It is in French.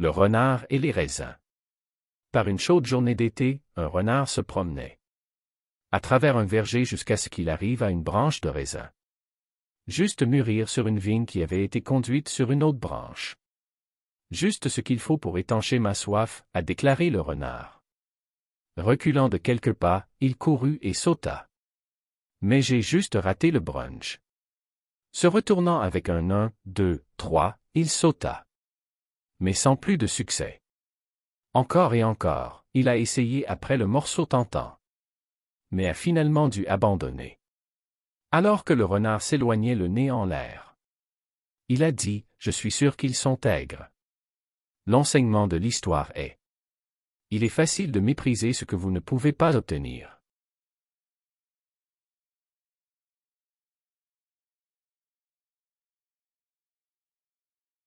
le renard et les raisins. Par une chaude journée d'été, un renard se promenait. À travers un verger jusqu'à ce qu'il arrive à une branche de raisin. Juste mûrir sur une vigne qui avait été conduite sur une autre branche. Juste ce qu'il faut pour étancher ma soif, a déclaré le renard. Reculant de quelques pas, il courut et sauta. Mais j'ai juste raté le brunch. Se retournant avec un 1, 2, 3, il sauta mais sans plus de succès. Encore et encore, il a essayé après le morceau tentant, mais a finalement dû abandonner. Alors que le renard s'éloignait le nez en l'air. Il a dit, Je suis sûr qu'ils sont aigres. L'enseignement de l'histoire est. Il est facile de mépriser ce que vous ne pouvez pas obtenir.